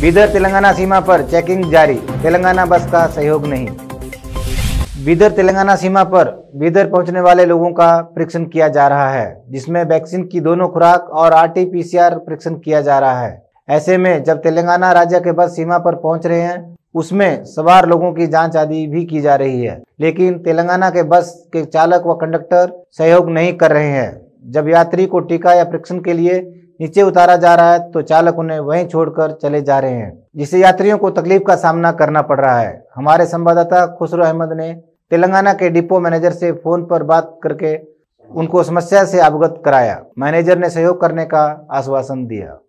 बिदर तेलंगाना सीमा पर चेकिंग जारी तेलंगाना बस का सहयोग नहीं बिदर तेलंगाना सीमा पर बिदर पहुंचने वाले लोगों का परीक्षण किया जा रहा है जिसमें वैक्सीन की दोनों खुराक और आरटीपीसीआर परीक्षण किया जा रहा है ऐसे में जब तेलंगाना राज्य के बस सीमा पर पहुंच रहे हैं उसमें सवार लोगों की जांच आदि भी की जा रही है लेकिन तेलंगाना के बस के चालक व कंडक्टर सहयोग नहीं कर रहे हैं जब यात्री को टीका या परीक्षण के लिए नीचे उतारा जा रहा है तो चालक उन्हें वहीं छोड़कर चले जा रहे हैं जिससे यात्रियों को तकलीफ का सामना करना पड़ रहा है हमारे संवाददाता खुसरो अहमद ने तेलंगाना के डिपो मैनेजर से फोन पर बात करके उनको समस्या से अवगत कराया मैनेजर ने सहयोग करने का आश्वासन दिया